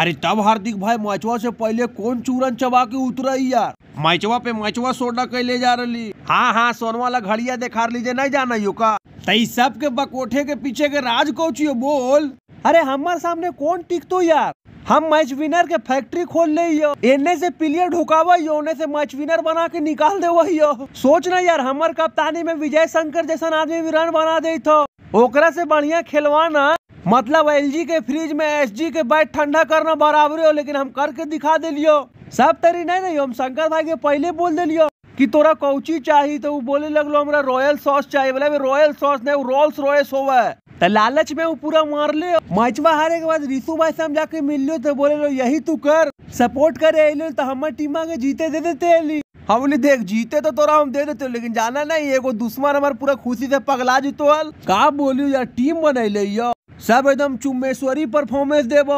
अरे तब हार्दिक भाई मैचवा से पहले कौन चूरन चबा के उतर यार मैचवा पे मैचवा सोडा के ले जा रही हाँ हाँ सोन वाला घड़िया देखा लीजिए नहीं जाना यू का तई सब के बकोठे के पीछे के राज कोचियो बोल अरे हमारे सामने कौन टिक तो यार हम मैच विनर के फैक्ट्री खोल ले यो एने से प्लेयर ढुकावा यो उन्हें से मैच विनर बना के निकाल दे यो सोच ना यार हमार कप्तानी में विजय शंकर जैसा आदमी भी रन बना दे तो ओकरा से बढ़िया खेलवाना मतलब एल के फ्रिज में एस के बैट ठंडा करना बराबरे हो लेकिन हम करके दिखा दिलियो सब तरी नहीं नहीं हम शंकर भाई के पहले बोल दिलियो कि तोरा कौची चाहिए तो बोले लगलो हमारा रॉयल सॉस चाहिए बोले रॉयल सॉस नहीं रोल्स रॉयस होवे तो लालच में वो पूरा मार लियो मैचवा हारे के बाद रिशु भाई से हम जाके मिल लियो तो बोले लो यही तू कर सपोर्ट करे अलो तो हमारे टीम आगे जीते दे देते अली हम हाँ, बोले देख जीते तो तोरा हम दे देते लेकिन जाना नहीं एगो दुश्मन हमारे पूरा खुशी से पगला जीतो हल का बोलियो यार टीम बनैले यो सब एकदम चुम्बेश्वरी परफॉर्मेंस देव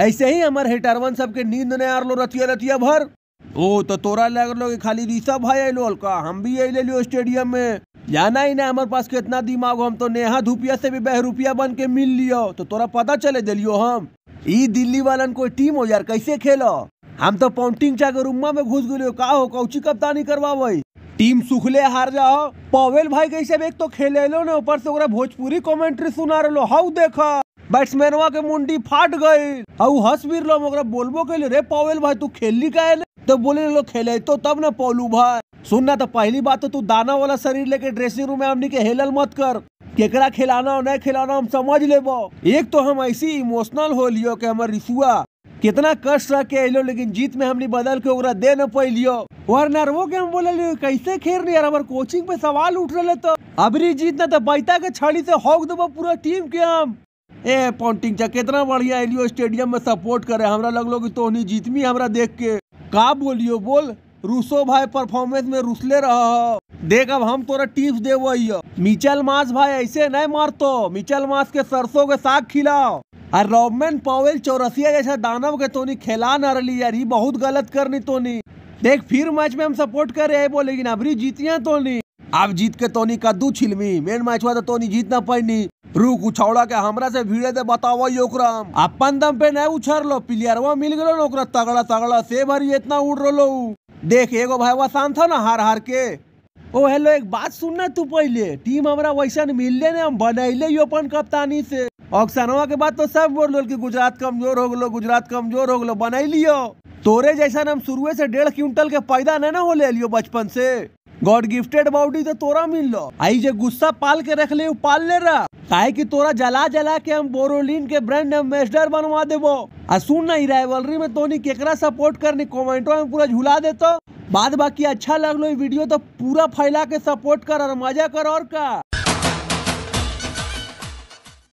ऐसे ही हमार हिटरवन सबके नींद नहीं आ रो रतिया रतिया भर ओ तो तोरा लग रो खाली ऋषभ भाई अलो अलका हम भी अले लियो स्टेडियम में जाना ही ना हमारे पास कितना दिमाग हम तो नेहा धुपिया से भी बहरूपिया बन के मिल लियो तो तोरा पता चले दिलियो हम ई दिल्ली वालन कोई टीम हो यार कैसे खेलो हम तो पॉन्टिंग चाह के रूमा में घुस गए का हो कौची कप्तानी करवावई टीम सुखले हार जाओ पवेल भाई कैसे एक तो खेले लो ने ऊपर से भोजपुरी कमेंट्री सुना रहे हाउ देखा बैट्समैनवा के मुंडी फाट गई हाउ हंस भी लो बोलबो के लिए रे पवेल भाई तू खेलली काहे ने तो बोले लो खेले तो तब ना पोलू भाई सुनना तो पहली बात तो तू दाना वाला शरीर लेके ड्रेसिंग रूम में हमनी के हेलल मत कर केकरा खिलाना और नहीं खिलाना हम समझ लेब एक तो हम ऐसी इमोशनल हो लियो के हमारे रिसुआ कितना कष्ट रह के अलो लेकिन जीत में हमने बदल के दे न लियो वर्नरवो के हम बोले कैसे खेल रही हमार कोचिंग पे सवाल उठ रहे तो अबरी जीतना तो बैता के छड़ी से हॉक दे पूरा टीम के हम ए पॉन्टिंग चा कितना बढ़िया एलियो स्टेडियम में सपोर्ट करे हमरा लगलो कि नहीं जीतमी हमरा देख के का बोलियो बोल रूसो भाई परफॉर्मेंस में रुसले रह देख अब हम तोरा टिप्स देव मिचल मास भाई ऐसे नहीं मारतो मिचल मास के सरसों के साग खिलाओ और रॉबमैन पावेल चौरसिया जैसा दानव के तोनी खेला न रही यार ये बहुत गलत करनी तोनी देख फिर मैच में हम सपोर्ट कर रहे हैं बोले लेकिन अभी जीतिया तो नहीं आप जीत के तो नहीं कद्दू छिलमी मेन मैच हुआ तो, तो नहीं जीतना पड़नी रूक उछौड़ा के हमरा से भीड़े दे बताओ ओकराम अपन दम पे नहीं प्लेयर प्लेयरवा मिल गए तगड़ा तगड़ा से भरी इतना उड़ रलो देख एगो भाई भाईवा शांत ना हार हार के ओ हेलो एक बात सुनना तू पहले टीम हमारा वैसा मिलले ने हम बनैले अपन कप्तानी से ऑक्सनवा के बाद तो सब बोल कि गुजरात कमजोर हो गलो गुजरात कमजोर हो गलो बनैलियो तोरे जैसा नाम शुरू से डेढ़ क्विंटल के पैदा न ना हो ले लियो बचपन से गॉड गिफ्टेड बॉडी तो तोरा मिल लो आई जो गुस्सा पाल के रख ले पाल ले रहा काहे की तोरा जला जला के हम बोरोलिन के ब्रांड एम्बेसडर बनवा देबो आ सुन ना राइवलरी में तोनी केकरा सपोर्ट करनी कॉमेंटो में पूरा झुला तो बाद बाकी अच्छा लो वीडियो तो पूरा फैला के सपोर्ट कर और मजा कर और का